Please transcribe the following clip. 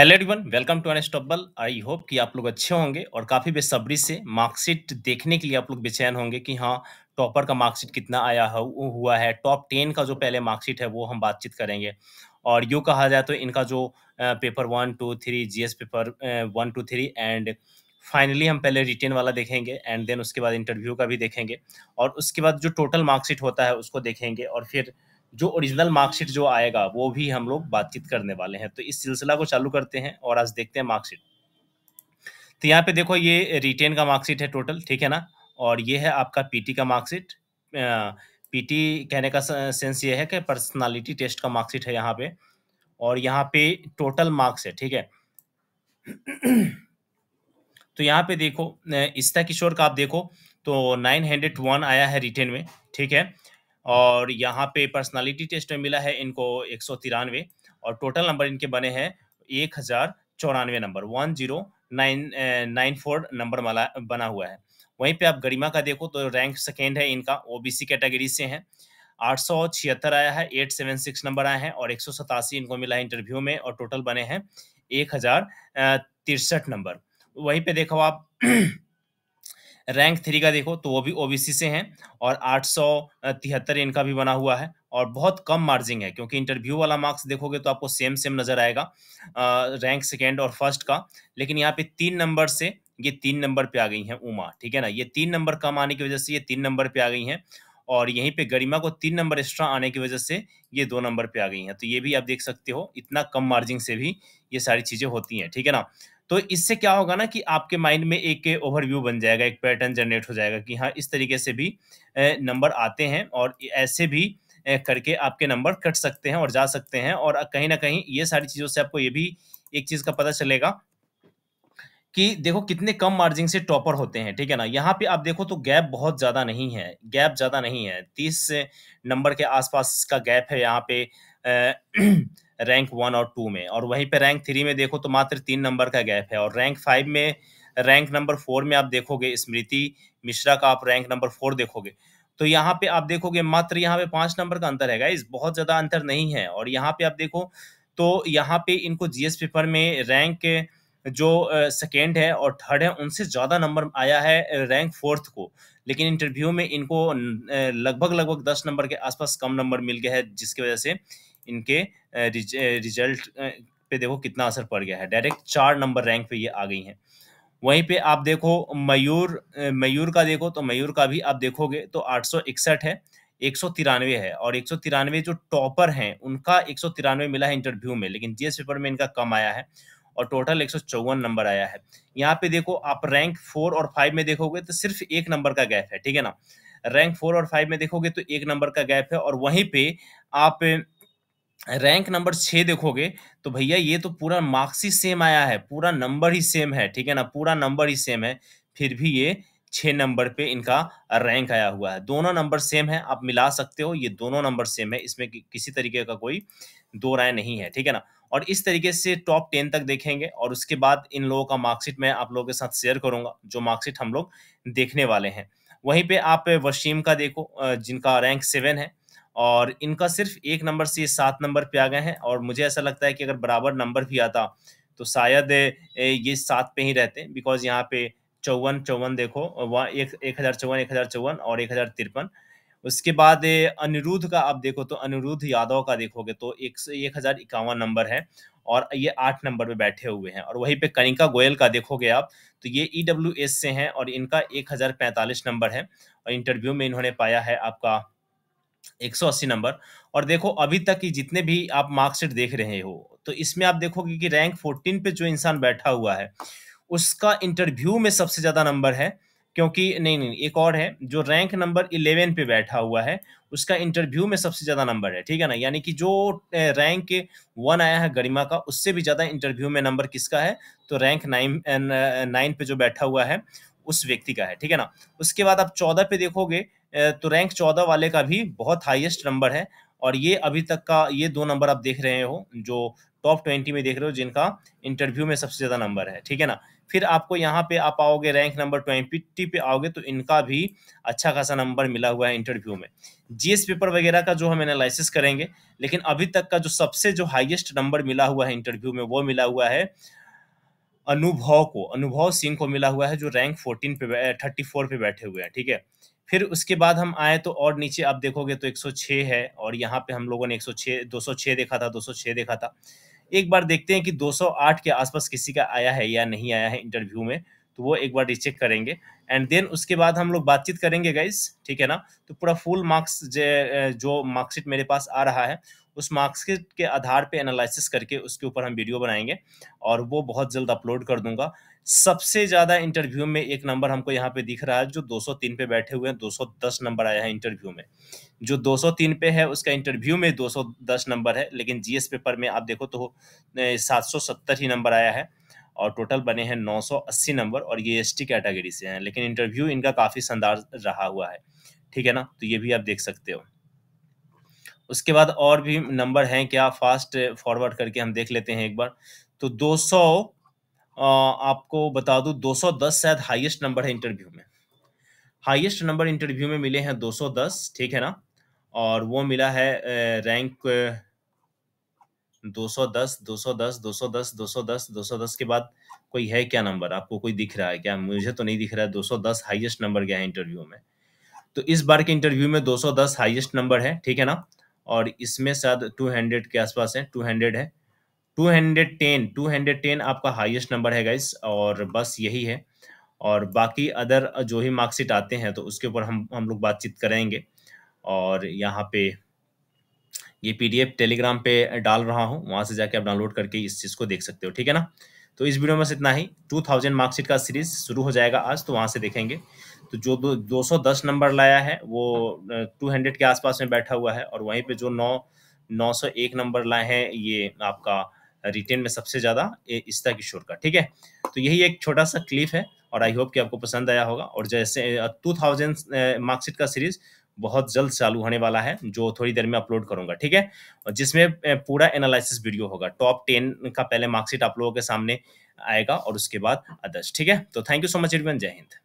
hello everyone welcome to unstoppable I hope कि आप लोग अच्छे होंगे और काफ़ी बेसब्री से मार्कशीट देखने के लिए आप लोग बेचैन होंगे कि हाँ टॉपर का मार्कशीट कितना आया हुआ है टॉप टेन का जो पहले मार्कशीट है वो हम बातचीत करेंगे और यूँ कहा जाए तो इनका जो पेपर वन टू थ्री जी paper one two three and finally हम पहले रिटेन वाला देखेंगे एंड देन उसके बाद इंटरव्यू का भी देखेंगे और उसके बाद जो टोटल मार्कशीट होता है उसको देखेंगे और फिर जो ओरिजिनल मार्कशीट जो आएगा वो भी हम लोग बातचीत करने वाले हैं तो इस सिलसिला को चालू करते हैं और आज देखते हैं मार्कशीट तो यहाँ पे देखो ये रिटेन का मार्कशीट है टोटल ठीक है ना और ये है आपका पीटी का मार्कशीट पीटी कहने का सेंस ये है कि पर्सनालिटी टेस्ट का मार्कशीट है यहाँ पे और यहाँ पे टोटल मार्क्स है ठीक है तो यहाँ पे देखो इस्ता किशोर का आप देखो तो नाइन हंड्रेड वन आया है रिटेन में ठीक है और यहाँ पे पर्सनालिटी टेस्ट में मिला है इनको एक सौ तिरानवे और टोटल नंबर इनके बने हैं एक हज़ार चौरानवे number one zero nine nine four number माला बना हुआ है वहीं पे आप गरिमा का देखो तो रैंक सेकेंड है इनका सी कैटेगरी से हैं आठ सौ छिहत्तर आया है एट सेवन सिक्स नंबर आए हैं और एक सौ सतासी इनको मिला है इंटरव्यू में और टोटल बने हैं एक हज़ार तिरसठ नंबर वहीं पे देखो आप रैंक थ्री का देखो तो वो भी ओबीसी से हैं और आठ सौ तिहत्तर इनका भी बना हुआ है और बहुत कम मार्जिन है क्योंकि इंटरव्यू वाला मार्क्स देखोगे तो आपको सेम सेम नजर आएगा रैंक सेकेंड और फर्स्ट का लेकिन यहाँ पे तीन नंबर से ये तीन नंबर पे आ गई हैं उमा ठीक है ना ये तीन नंबर कम आने की वजह से ये तीन नंबर पे आ गई हैं और यहीं पे गरिमा को तीन नंबर एक्स्ट्रा आने की वजह से ये दो नंबर पे आ गई हैं तो ये भी आप देख सकते हो इतना कम मार्जिन से भी ये सारी चीज़ें होती हैं ठीक है ना तो इससे क्या होगा ना कि आपके माइंड में एक ओवरव्यू बन जाएगा एक पैटर्न जनरेट हो जाएगा कि हाँ इस तरीके से भी नंबर आते हैं और ऐसे भी करके आपके नंबर कट सकते हैं और जा सकते हैं और कहीं ना कहीं ये सारी चीज़ों से आपको ये भी एक चीज़ का पता चलेगा कि देखो कितने कम मार्जिन से टॉपर होते हैं ठीक है ना यहाँ पे आप देखो तो गैप बहुत ज़्यादा नहीं है गैप ज़्यादा नहीं है तीस नंबर के आसपास का गैप है यहाँ पे रैंक वन और टू में और वहीं पे रैंक थ्री में देखो तो मात्र तीन नंबर का गैप है और रैंक फाइव में रैंक नंबर फोर में आप देखोगे स्मृति मिश्रा का आप रैंक नंबर फोर देखोगे तो यहाँ पे आप देखोगे मात्र यहाँ पे पांच नंबर का अंतर है गाइज बहुत ज्यादा अंतर नहीं है और यहाँ पे आप देखो तो यहाँ पे इनको जीएस पेपर में रैंक जो सेकेंड है और थर्ड है उनसे ज़्यादा नंबर आया है रैंक फोर्थ को लेकिन इंटरव्यू में इनको लगभग लगभग दस नंबर के आसपास कम नंबर मिल गया है जिसकी वजह से इनके रिजल्ट पे देखो कितना असर पड़ गया है डायरेक्ट चार नंबर रैंक पे ये आ गई हैं वहीं पे आप देखो मयूर मयूर का देखो तो मयूर का भी आप देखोगे तो आठ है एक है और एक जो टॉपर हैं उनका एक मिला है इंटरव्यू में लेकिन जीएस पेपर में इनका कम आया है और टोटल एक नंबर आया है यहाँ पे देखो आप रैंक फोर और फाइव में देखोगे तो सिर्फ एक नंबर का गैप है ठीक है ना रैंक फोर और फाइव में देखोगे तो एक नंबर का गैप है और वहीं पे आप रैंक नंबर छः देखोगे तो भैया ये तो पूरा मार्क्स ही सेम आया है पूरा नंबर ही सेम है ठीक है ना पूरा नंबर ही सेम है फिर भी ये छः नंबर पे इनका रैंक आया हुआ है दोनों नंबर सेम है आप मिला सकते हो ये दोनों नंबर सेम है इसमें कि, किसी तरीके का कोई दो राय नहीं है ठीक है ना और इस तरीके से टॉप टेन तक देखेंगे और उसके बाद इन लोगों का मार्कशीट मैं आप लोगों के साथ शेयर करूंगा जो मार्कशीट हम लोग देखने वाले हैं वहीं पे आप वशीम का देखो जिनका रैंक सेवन है और इनका सिर्फ एक नंबर से सात नंबर पे आ गए हैं और मुझे ऐसा लगता है कि अगर बराबर नंबर भी आता तो शायद ये सात पे ही रहते बिकॉज यहाँ पे चौवन चौवन देखो वहाँ एक एक हज़ार चौवन एक हज़ार चौवन और एक हज़ार तिरपन उसके बाद अनिरुद्ध का आप देखो तो अनिरुद्ध यादव का देखोगे तो एक एक हज़ार इक्यावन नंबर है और ये आठ नंबर पे बैठे हुए हैं और वहीं पे कनिका गोयल का देखोगे आप तो ये ई डब्ल्यू एस से हैं और इनका एक हज़ार पैंतालीस नंबर है और इंटरव्यू में इन्होंने पाया है आपका 180 नंबर और देखो अभी तक की जितने भी आप मार्कशीट देख रहे हो तो इसमें आप देखोगे कि रैंक 14 पे जो इंसान बैठा हुआ है उसका इंटरव्यू में सबसे ज़्यादा नंबर है क्योंकि नहीं नहीं एक और है जो रैंक नंबर इलेवन पे बैठा हुआ है उसका इंटरव्यू में सबसे ज़्यादा नंबर है ठीक है ना यानी कि जो रैंक वन आया है गरिमा का उससे भी ज़्यादा इंटरव्यू में नंबर किसका है तो रैंक नाइन नाइन पे जो बैठा हुआ है उस व्यक्ति का है ठीक है ना उसके बाद आप चौदह पे देखोगे तो रैंक चौदह वाले का भी बहुत हाईएस्ट नंबर है और ये अभी तक का ये दो नंबर आप देख रहे हो जो टॉप ट्वेंटी में देख रहे हो जिनका इंटरव्यू में सबसे ज़्यादा नंबर है ठीक है ना फिर आपको यहाँ पे आप आओगे रैंक नंबर ट्वेंटी पे आओगे तो इनका भी अच्छा खासा नंबर मिला हुआ है इंटरव्यू में जीएस पेपर वगैरह का जो हम एनालिसिस करेंगे लेकिन अभी तक का जो सबसे जो हाईएस्ट नंबर मिला हुआ है इंटरव्यू में वो मिला हुआ है अनुभव को अनुभव सिंह को मिला हुआ है जो रैंक फोर्टीन पे थर्टी फोर पे बैठे हुए हैं ठीक है फिर उसके बाद हम आए तो और नीचे आप देखोगे तो 106 है और यहाँ पे हम लोगों ने सौ 206 देखा था 206 देखा था एक बार देखते हैं कि 208 के आसपास किसी का आया है या नहीं आया है इंटरव्यू में तो वो एक बार रिचेक करेंगे एंड देन उसके बाद हम लोग बातचीत करेंगे गाइज ठीक है ना तो पूरा फुल मार्क्स जो मार्कशीट मेरे पास आ रहा है उस मार्क्स के, के आधार पे एनालिसिस करके उसके ऊपर हम वीडियो बनाएंगे और वो बहुत जल्द अपलोड कर दूंगा सबसे ज़्यादा इंटरव्यू में एक नंबर हमको यहाँ पे दिख रहा है जो 203 पे बैठे हुए हैं 210 नंबर आया है इंटरव्यू में जो 203 पे है उसका इंटरव्यू में 210 नंबर है लेकिन जीएस पेपर में आप देखो तो 770 ही नंबर आया है और टोटल बने हैं 980 नंबर और ये एस कैटेगरी से हैं लेकिन इंटरव्यू इनका काफ़ी शानदार रहा हुआ है ठीक है ना तो ये भी आप देख सकते हो उसके बाद और भी नंबर हैं क्या फास्ट फॉरवर्ड करके हम देख लेते हैं एक बार तो 200 आपको बता दूं 210 शायद हाईएस्ट नंबर है इंटरव्यू में हाईएस्ट नंबर इंटरव्यू में मिले हैं 210 ठीक है ना और वो मिला है रैंक 210 210 210 210 दस के बाद कोई है क्या नंबर आपको कोई दिख रहा है क्या मुझे तो नहीं दिख रहा है 210 हाईएस्ट नंबर गया है इंटरव्यू में तो इस बार के इंटरव्यू में 210 हाईएस्ट नंबर है ठीक है ना और इसमें शायद टू हंड्रेड के आसपास है टू हंड्रेड है two hundred ten two hundred ten आपका हाईएस्ट नंबर है गाइस और बस यही है और बाकी अदर जो ही मार्कशीट आते हैं तो उसके ऊपर हम हम लोग बातचीत करेंगे और यहाँ पे ये पीडीएफ टेलीग्राम पे डाल रहा हूँ वहाँ से जाके आप डाउनलोड करके इस चीज़ को देख सकते हो ठीक है ना तो इस वीडियो में बस इतना ही टू थाउजेंड मार्कशीट का सीरीज शुरू हो जाएगा आज तो वहाँ से देखेंगे तो जो दो, सौ दस नंबर लाया है वो टू हंड्रेड के आसपास में बैठा हुआ है और वहीं पे जो नौ नौ सौ एक नंबर लाए हैं ये आपका रिटेन में सबसे ज़्यादा इस्ता किशोर का ठीक है तो यही एक छोटा सा क्लिप है और आई होप कि आपको पसंद आया होगा और जैसे टू थाउजेंड मार्क्सिट का सीरीज बहुत जल्द चालू होने वाला है जो थोड़ी देर में अपलोड करूंगा ठीक है और जिसमें पूरा एनालिसिस वीडियो होगा टॉप टेन का पहले मार्कशीट आप लोगों के सामने आएगा और उसके बाद अदर्स ठीक है तो thank you so much everyone जय हिंद